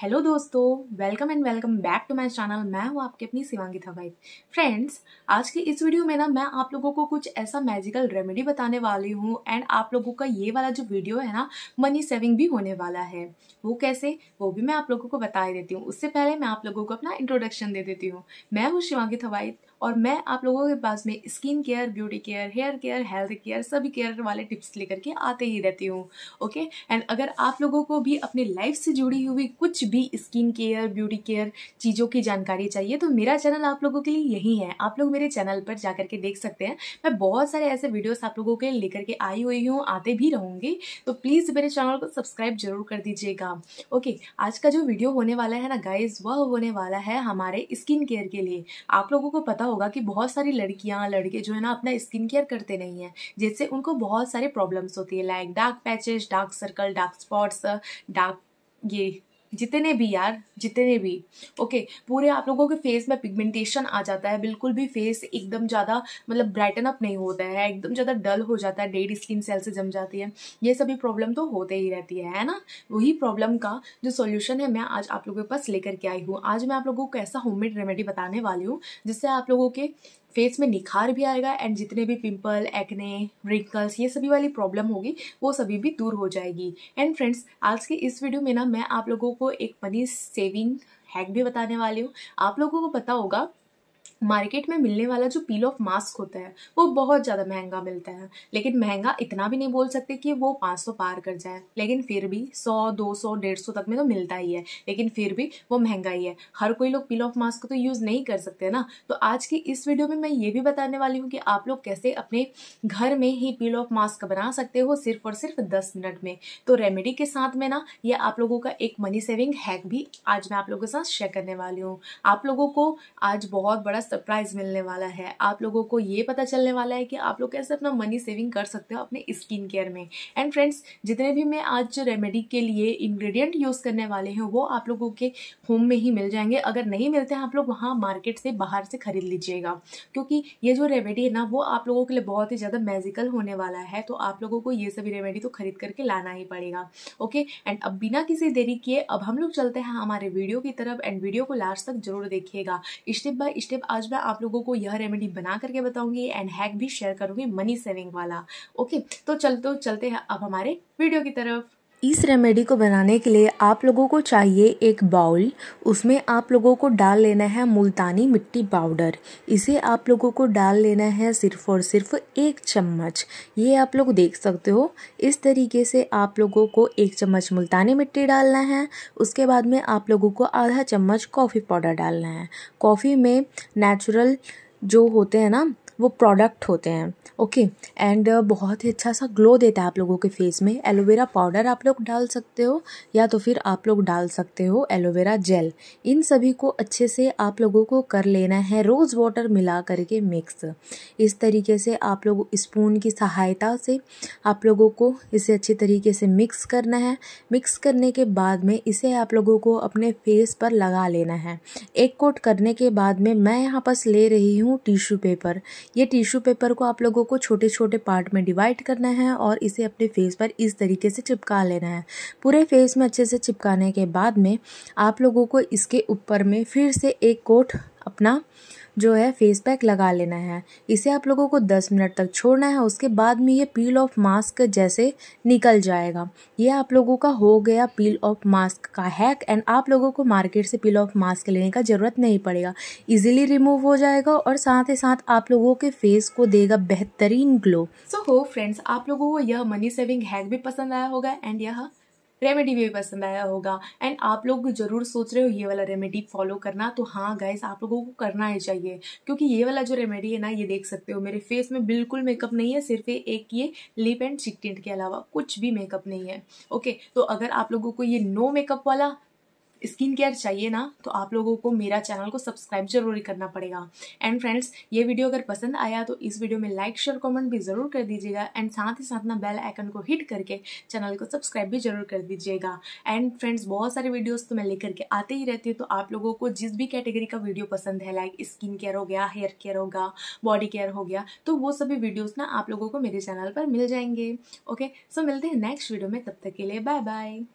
hello दोस्तों welcome and welcome back to my channel मैं हूँ आपके अपनी शिवांगी थवाइत फ्रेंड्स आज की इस वीडियो में ना मैं आप लोगों को कुछ ऐसा मैजिकल रेमेडी बताने वाली हूँ एंड आप लोगों का ये वाला जो वीडियो है ना मनी सेविंग भी होने वाला है वो कैसे वो भी मैं आप लोगों को बता ही देती हूँ उससे पहले मैं आप लोगों को अपना इंट्रोडक्शन दे देती हूँ मैं हूँ शिवांगी थवाई और मैं आप लोगों के पास में skin care beauty care hair care health care सभी केयर वाले टिप्स लेकर के आते ही रहती हूँ ओके एंड अगर आप लोगों को भी अपनी लाइफ से जुड़ी हुई कुछ कुछ भी स्किन केयर ब्यूटी केयर चीज़ों की जानकारी चाहिए तो मेरा चैनल आप लोगों के लिए यही है आप लोग मेरे चैनल पर जा के देख सकते हैं मैं बहुत सारे ऐसे वीडियोस आप लोगों के लिए लेकर के आई हुई हूँ आते भी रहूँगी तो प्लीज़ मेरे चैनल को सब्सक्राइब जरूर कर दीजिएगा ओके आज का जो वीडियो होने वाला है ना गाइज वह होने वाला है हमारे स्किन केयर के लिए आप लोगों को पता होगा कि बहुत सारी लड़कियाँ लड़के जो है ना अपना स्किन केयर करते नहीं हैं जिससे उनको बहुत सारे प्रॉब्लम्स होती है like dark patches dark circle dark spots dark ये जितने भी यार जितने भी ओके पूरे आप लोगों के फेस में पिगमेंटेशन आ जाता है बिल्कुल भी फेस एकदम ज़्यादा मतलब ब्राइटन अप नहीं होता है एकदम ज़्यादा डल हो जाता है डेड स्किन सेल से जम जाती है ये सभी प्रॉब्लम तो होते ही रहती है है ना वही प्रॉब्लम का जो सोल्यूशन है मैं आज आप लोगों के पास लेकर के आई हूँ आज मैं आप लोगों को ऐसा होम रेमेडी बताने वाली हूँ जिससे आप लोगों के फेस में निखार भी आएगा एंड जितने भी पिंपल एक्ने रिंकल्स ये सभी वाली प्रॉब्लम होगी वो सभी भी दूर हो जाएगी एंड फ्रेंड्स आज के इस वीडियो में ना मैं आप लोगों को आपको एक मनी सेविंग हैक भी बताने वाली हूँ आप लोगों को पता होगा मार्केट में मिलने वाला जो पील ऑफ मास्क होता है वो बहुत ज़्यादा महंगा मिलता है लेकिन महंगा इतना भी नहीं बोल सकते कि वो पाँच सौ पार कर जाए लेकिन फिर भी सौ दो सौ डेढ़ सौ तक में तो मिलता ही है लेकिन फिर भी वो महंगा ही है हर कोई लोग पील ऑफ मास्क तो यूज़ नहीं कर सकते ना तो आज की इस वीडियो में मैं ये भी बताने वाली हूँ कि आप लोग कैसे अपने घर में ही पील ऑफ मास्क बना सकते हो सिर्फ और सिर्फ दस मिनट में तो रेमेडी के साथ में ना ये आप लोगों का एक मनी सेविंग हैक भी आज मैं आप लोगों के साथ शेयर करने वाली हूँ आप लोगों को आज बहुत बड़ा बड़ा सरप्राइज मिलने वाला है आप लोगों को ये पता चलने वाला है कि आप लोग कैसे अपना मनी सेविंग कर सकते हो अपने स्किन केयर में एंड फ्रेंड्स जितने भी मैं आज रेमेडी के लिए इंग्रेडिएंट यूज़ करने वाले हैं वो आप लोगों के होम में ही मिल जाएंगे अगर नहीं मिलते हैं आप लोग वहाँ मार्केट से बाहर से खरीद लीजिएगा क्योंकि ये जो रेमेडी है ना वो आप लोगों के लिए बहुत ही ज़्यादा मेजिकल होने वाला है तो आप लोगों को ये सभी रेमेडी तो खरीद करके लाना ही पड़ेगा ओके एंड अब बिना किसी देरी किए अब हम लोग चलते हैं हमारे वीडियो की तरफ एंड वीडियो को लास्ट तक जरूर देखिएगा स्टेप बाय स्टेप आज मैं आप लोगों को यह रेमेडी बना करके बताऊंगी एंड हैक भी शेयर करूंगी मनी सेविंग वाला ओके तो चल तो चलते हैं अब हमारे वीडियो की तरफ इस रेमेडी को बनाने के लिए आप लोगों को चाहिए एक बाउल उसमें आप लोगों को डाल लेना है मुल्तानी मिट्टी पाउडर इसे आप लोगों को डाल लेना है सिर्फ और सिर्फ एक चम्मच ये आप लोग देख सकते हो इस तरीके से आप लोगों को एक चम्मच मुल्तानी मिट्टी डालना है उसके बाद में आप लोगों को आधा चम्मच कॉफ़ी पाउडर डालना है कॉफ़ी में नेचुरल जो होते हैं ना वो प्रोडक्ट होते हैं ओके एंड uh, बहुत ही अच्छा सा ग्लो देता है आप लोगों के फेस में एलोवेरा पाउडर आप लोग डाल सकते हो या तो फिर आप लोग डाल सकते हो एलोवेरा जेल इन सभी को अच्छे से आप लोगों को कर लेना है रोज़ वाटर मिला करके मिक्स इस तरीके से आप लोग स्पून की सहायता से आप लोगों को इसे अच्छे तरीके से मिक्स करना है मिक्स करने के बाद में इसे आप लोगों को अपने फेस पर लगा लेना है एक कोट करने के बाद में मैं यहाँ पास ले रही हूँ टिश्यू पेपर ये टिश्यू पेपर को आप लोगों को छोटे छोटे पार्ट में डिवाइड करना है और इसे अपने फेस पर इस तरीके से चिपका लेना है पूरे फेस में अच्छे से चिपकाने के बाद में आप लोगों को इसके ऊपर में फिर से एक कोट अपना जो है फेस पैक लगा लेना है इसे आप लोगों को 10 मिनट तक छोड़ना है उसके बाद में ये पील ऑफ मास्क जैसे निकल जाएगा ये आप लोगों का हो गया पील ऑफ मास्क का हैक एंड आप लोगों को मार्केट से पील ऑफ मास्क लेने का ज़रूरत नहीं पड़ेगा इजीली रिमूव हो जाएगा और साथ ही साथ आप लोगों के फेस को देगा बेहतरीन ग्लो सो हो फ्रेंड्स आप लोगों को यह मनी सेविंग हैक भी पसंद आया होगा एंड यह रेमेडी भी पसंद आया होगा एंड आप लोग ज़रूर सोच रहे हो ये वाला रेमेडी फॉलो करना तो हाँ गाइज आप लोगों को करना ही चाहिए क्योंकि ये वाला जो रेमेडी है ना ये देख सकते हो मेरे फेस में बिल्कुल मेकअप नहीं है सिर्फ एक ये लिप एंड चिक टिंट के अलावा कुछ भी मेकअप नहीं है ओके तो अगर आप लोगों को ये नो मेकअप वाला स्किन केयर चाहिए ना तो आप लोगों को मेरा चैनल को सब्सक्राइब जरूर करना पड़ेगा एंड फ्रेंड्स ये वीडियो अगर पसंद आया तो इस वीडियो में लाइक शेयर कमेंट भी ज़रूर कर दीजिएगा एंड साथ ही साथ ना बेल आइकन को हिट करके चैनल को सब्सक्राइब भी जरूर कर दीजिएगा एंड फ्रेंड्स बहुत सारे वीडियोस तो मैं लेकर के आते ही रहती हूँ तो आप लोगों को जिस भी कैटेगरी का वीडियो पसंद है लाइक स्किन केयर हो गया हेयर केयर होगा बॉडी केयर हो गया तो वो सभी वीडियोज़ ना आप लोगों को मेरे चैनल पर मिल जाएंगे ओके सो मिलते हैं नेक्स्ट वीडियो में तब तक के लिए बाय बाय